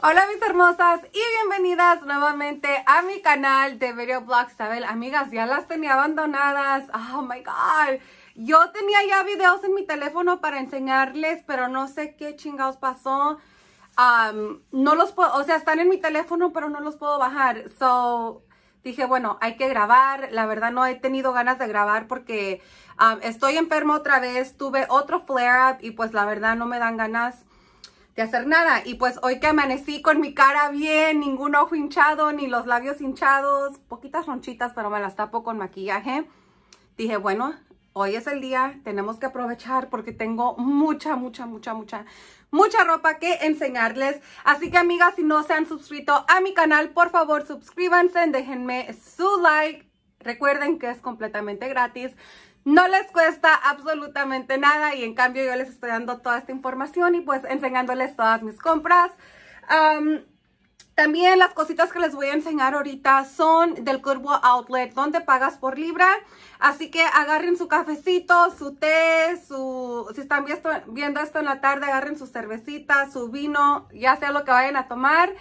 Hola mis hermosas y bienvenidas nuevamente a mi canal de Video Blog Amigas, ya las tenía abandonadas. Oh my God. Yo tenía ya videos en mi teléfono para enseñarles, pero no sé qué chingados pasó. no los puedo, o sea, están en mi teléfono, pero no los puedo bajar. So, dije, bueno, hay que grabar. La verdad no he tenido ganas de grabar porque estoy enfermo otra vez. Tuve otro flare-up y pues la verdad no me dan ganas hacer nada. Y pues hoy que amanecí con mi cara bien, ningún ojo hinchado, ni los labios hinchados, poquitas ronchitas, pero me las tapo con maquillaje. Dije, bueno, hoy es el día, tenemos que aprovechar porque tengo mucha, mucha, mucha, mucha, mucha ropa que enseñarles. Así que amigas, si no se han suscrito a mi canal, por favor suscríbanse, déjenme su like. Recuerden que es completamente gratis. No les cuesta absolutamente nada y en cambio yo les estoy dando toda esta información y pues enseñándoles todas mis compras. también las cositas que les voy a enseñar ahorita son del Curvo Outlet, donde pagas por libra. Así que agarren su cafecito, su té, su, si están viendo esto en la tarde, agarren su cervecita, su vino, ya sea lo que vayan a tomar.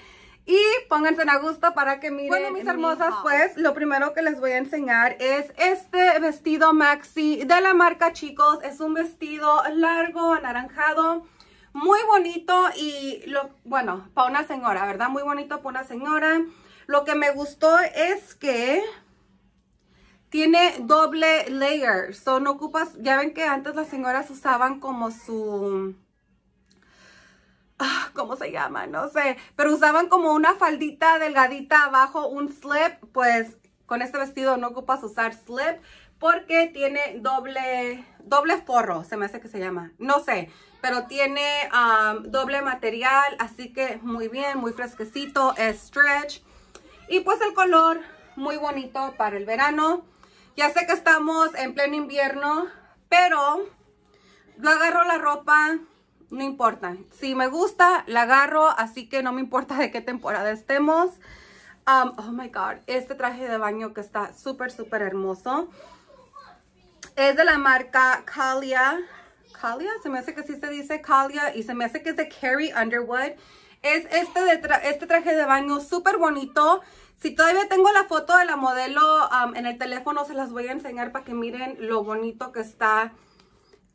Y pónganse a gusto para que miren. Bueno, mis hermosas, pues lo primero que les voy a enseñar es este vestido maxi de la marca Chicos. Es un vestido largo, anaranjado, muy bonito y, lo, bueno, para una señora, ¿verdad? Muy bonito para una señora. Lo que me gustó es que tiene doble layer. son ocupas, ya ven que antes las señoras usaban como su Ah, ¿cómo se llama? No sé, pero usaban como una faldita delgadita abajo, un slip, pues con este vestido no ocupas usar slip porque tiene doble, doble forro, se me hace que se llama, no sé, pero tiene um, doble material, así que muy bien, muy fresquecito, es stretch. Y pues el color muy bonito para el verano. Ya sé que estamos en pleno invierno, pero yo agarro la ropa no importa. Si me gusta, la agarro, así que no me importa de qué temporada estemos. Um, oh my God, este traje de baño que está súper, súper hermoso. Es de la marca Kalia. Kalia, se me hace que sí se dice Kalia y se me hace que es de Carrie Underwood. Es este, de este traje de baño súper bonito. Si todavía tengo la foto de la modelo um, en el teléfono, se las voy a enseñar para que miren lo bonito que está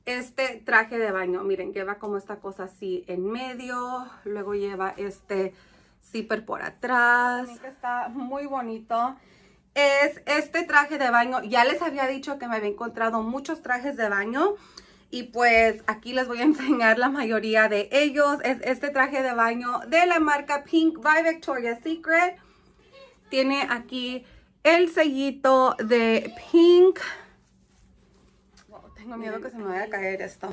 este traje de baño. Miren, lleva como esta cosa así en medio. Luego lleva este zipper por atrás. Está muy bonito. Es este traje de baño. Ya les había dicho que me había encontrado muchos trajes de baño. Y pues aquí les voy a enseñar la mayoría de ellos. Es este traje de baño de la marca Pink by Victoria's Secret. Tiene aquí el sellito de Pink. Tengo miedo que se me vaya a caer esto.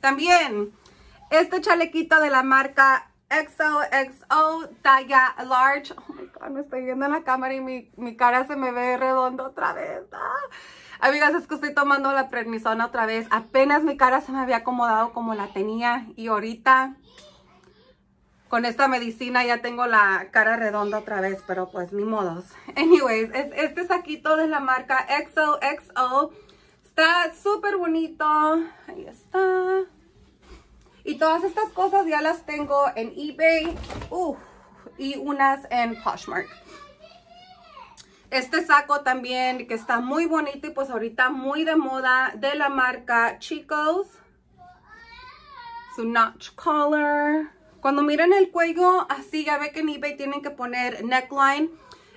también, este chalequito de la marca XOXO talla large. Oh my God, me estoy viendo en la cámara y mi, cara se me ve redonda otra vez. Ah. Amigas, es que estoy tomando la prednisona otra vez. Apenas mi cara se me había acomodado como la tenía y ahorita con esta medicina ya tengo la cara redonda otra vez, pero pues ni modos. Anyways, este saquito de la marca XOXO está súper bonito. Ahí está. Y todas estas cosas ya las tengo en eBay y unas en Poshmark. Este saco también que está muy bonito y pues ahorita muy de moda de la marca Chicos. Su notch collar. Cuando miran el cuello, así ya ve que en eBay tienen que poner neckline.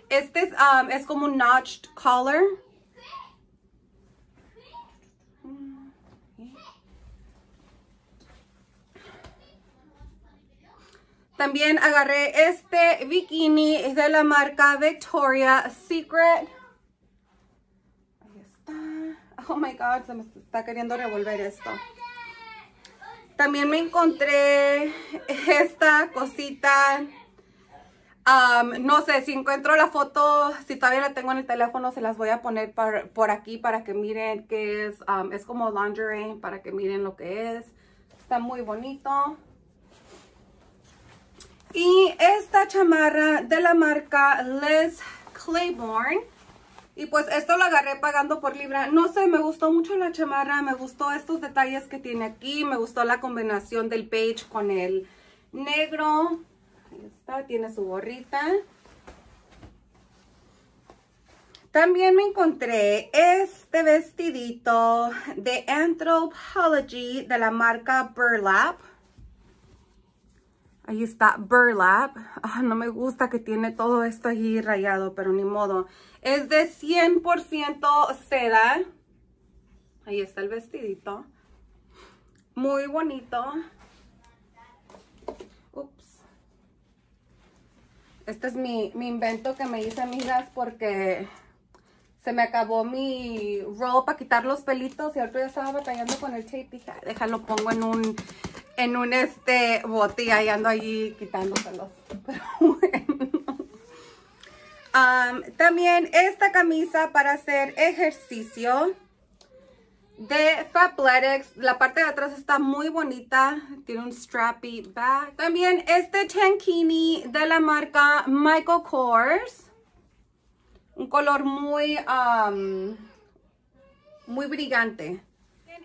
Este es, um, es como un notched collar. También agarré este bikini es de la marca Victoria Secret. Ahí está. Oh my God, se me está queriendo revolver esto. También me encontré esta cosita. no sé, si encuentro la foto, si todavía la tengo en el teléfono, se las voy a poner por aquí para que miren qué es. es como lingerie, para que miren lo que es. Está muy bonito. Y esta chamarra de la marca Les Claiborne y pues esto lo agarré pagando por libra. No sé, me gustó mucho la chamarra, me gustó estos detalles que tiene aquí, me gustó la combinación del beige con el negro. Ahí está, tiene su gorrita. También me encontré este vestidito de Anthropology de la marca Burlap. Ahí está, burlap. Ah, no me gusta que tiene todo esto ahí rayado, pero ni modo. Es de 100% seda. Ahí está el vestidito. Muy bonito. Ups. Este es mi, invento que me hice, amigas, porque se me acabó mi roll para quitar los pelitos y ahorita ya estaba batallando con el tape. déjalo, pongo en un, en un este bote y ando allí quitándoselos. Pero um, también esta camisa para hacer ejercicio de Fabletics. La parte de atrás está muy bonita. Tiene un strappy back. También este tankini de la marca Michael Kors. Un color muy, um, muy brillante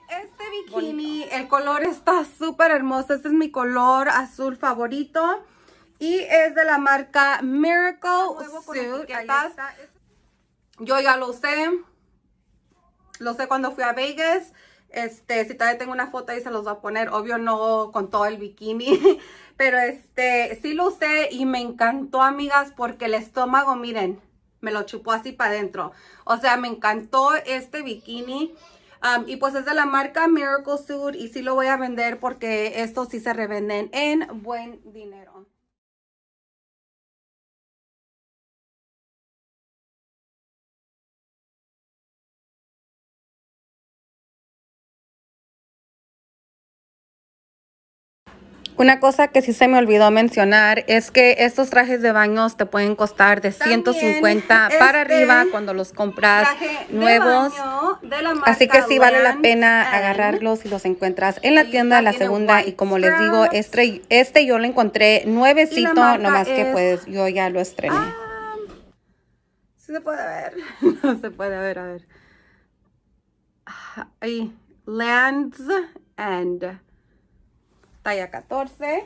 este bikini, el color está súper hermoso. Este es mi color azul favorito. Y es de la marca Miracle Suit. Yo ya lo usé. Lo sé cuando fui a Vegas. Este, si todavía tengo una foto ahí se los voy a poner. Obvio no con todo el bikini. Pero este, sí lo usé y me encantó, amigas, porque el estómago, miren, me lo chupó así para adentro. O sea, me encantó este bikini. Um, y pues es de la marca Miracle Suit y sí lo voy a vender porque estos sí se revenden en buen dinero. Una cosa que sí se me olvidó mencionar es que estos trajes de baños te pueden costar de 150 este para arriba cuando los compras nuevos. Así que sí vale la pena agarrarlos si los encuentras en la tienda la segunda y como les digo, este, este, yo lo encontré nuevecito, nomás más que pues yo ya lo estrené. Ah, ¿Sí se puede ver? no se puede ver, a ver. Ahí, Lands and talla 14.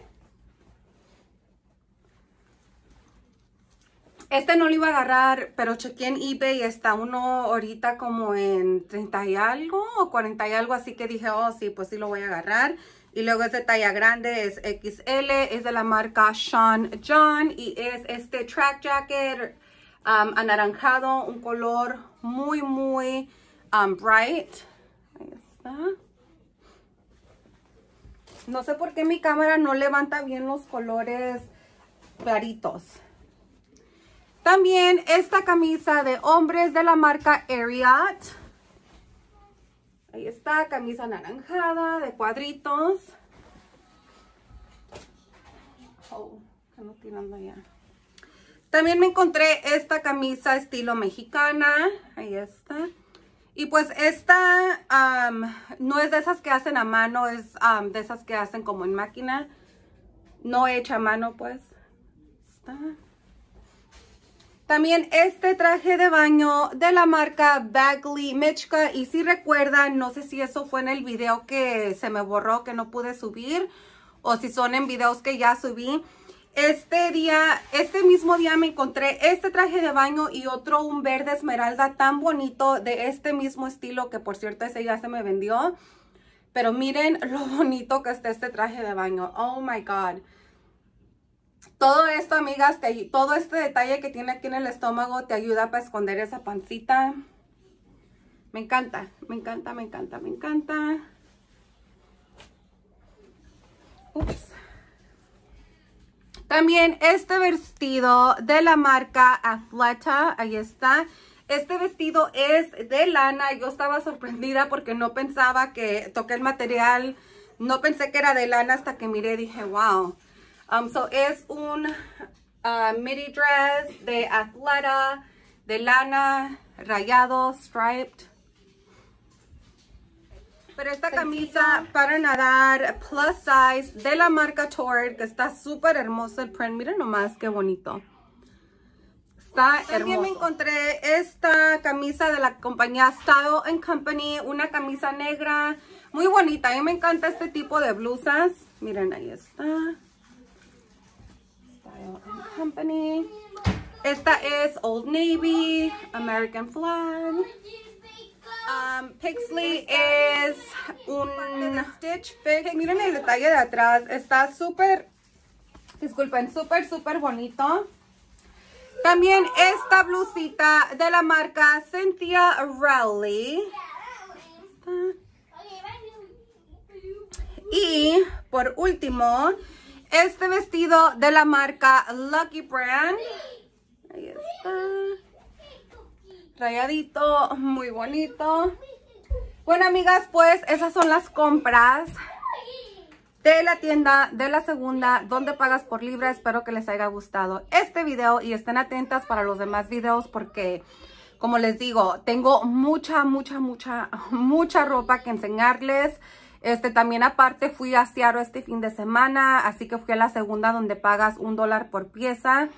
Este no lo iba a agarrar, pero chequeé en eBay está uno ahorita como en 30 y algo o 40 y algo, así que dije, oh sí, pues sí lo voy a agarrar. Y luego es de talla grande, es XL, es de la marca Sean John y es este track jacket um, anaranjado, un color muy, muy um, bright. está. No sé por qué mi cámara no levanta bien los colores claritos. También esta camisa de hombres de la marca Ariat. Ahí está, camisa anaranjada de cuadritos. Oh, También me encontré esta camisa estilo mexicana. Ahí está. Y pues esta no es de esas que hacen a mano, es de esas que hacen como en máquina. No hecha a mano, pues. También este traje de baño de la marca Bagley Mechka. Y si recuerdan, no sé si eso fue en el video que se me borró, que no pude subir. O si son en videos que ya subí. Este día, este mismo día me encontré este traje de baño y otro un verde esmeralda tan bonito de este mismo estilo que por cierto ese ya se me vendió. Pero miren lo bonito que está este traje de baño. Oh my God. Todo esto, amigas, todo este detalle que tiene aquí en el estómago te ayuda para esconder esa pancita. Me encanta, me encanta, me encanta, me encanta. También este vestido de la marca Athleta, ahí está. Este vestido es de lana, yo estaba sorprendida porque no pensaba que toqué el material, no pensé que era de lana hasta que miré dije, wow. Um, so es un uh, midi dress de Athleta, de lana, rayado, striped. Pero esta camisa para nadar plus size de la marca Tord, que está súper hermosa el print. Miren nomás qué bonito. Está También me encontré esta camisa de la compañía Style Company, una camisa negra, muy bonita. A mí me encanta este tipo de blusas. Miren, ahí está. Style Company. Esta es Old Navy, American Flag. Um, Pixley es un Stitch Fix. Miren el detalle de atrás. Está súper, disculpen, súper, súper bonito. También esta blusita de la marca Cynthia Rowley. Y por último, este vestido de la marca Lucky Brand. Ahí está rayadito, muy bonito. Bueno, amigas, pues esas son las compras de la tienda de la segunda donde pagas por libra espero que les haya gustado este video y estén atentas para los demás videos porque como les digo tengo mucha mucha mucha mucha ropa que enseñarles este también aparte fui a este fin de semana así que fui a la segunda donde pagas un dólar por pieza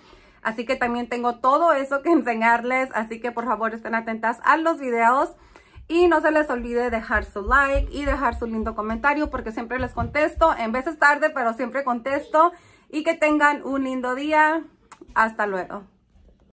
Así que también tengo todo eso que enseñarles. Así que por favor estén atentas a los videos. Y no se les olvide dejar su like y dejar su lindo comentario porque siempre les contesto. En veces tarde, pero siempre contesto. Y que tengan un lindo día. Hasta luego.